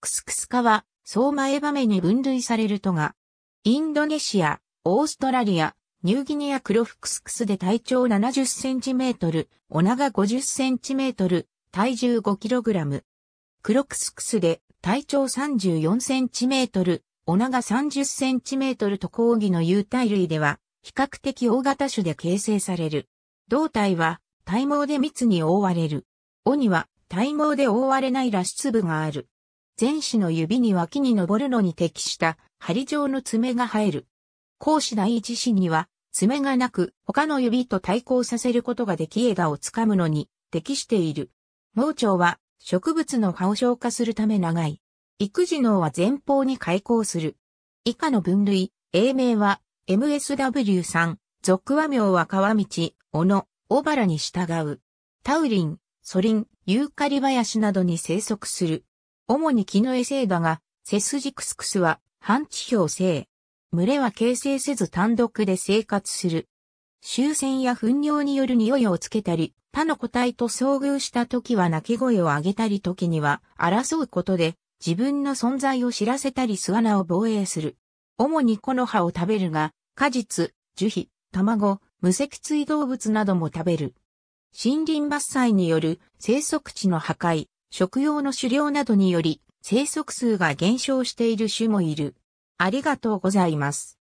クスクス科は、相馬エバメに分類されるとが、インドネシア、オーストラリア、ニューギニア黒フクスクスで体長70センチメートル、おガ50センチメートル、体重5キログラム。黒クスクスで体長34センチメートル、おガ30センチメートルと抗議の有体類では、比較的大型種で形成される。胴体は体毛で密に覆われる。尾には体毛で覆われない裸質部がある。前肢の指に脇に登るのに適した針状の爪が生える。後肢第一肢には爪がなく他の指と対抗させることができ枝をつかむのに適している。盲腸は植物の葉を消化するため長い。育児脳は前方に開口する。以下の分類、英名は MSW3、俗和名は川道、小野、小原に従う。タウリン、ソリン、ユーカリ林などに生息する。主に木のエセイだが、セスジクスクスは半地表性。群れは形成せず単独で生活する。終戦や糞尿による匂いをつけたり、他の個体と遭遇した時は鳴き声を上げたり時には争うことで自分の存在を知らせたり巣穴を防衛する。主に木の葉を食べるが、果実、樹皮、卵、無脊椎動物なども食べる。森林伐採による生息地の破壊、食用の狩猟などにより生息数が減少している種もいる。ありがとうございます。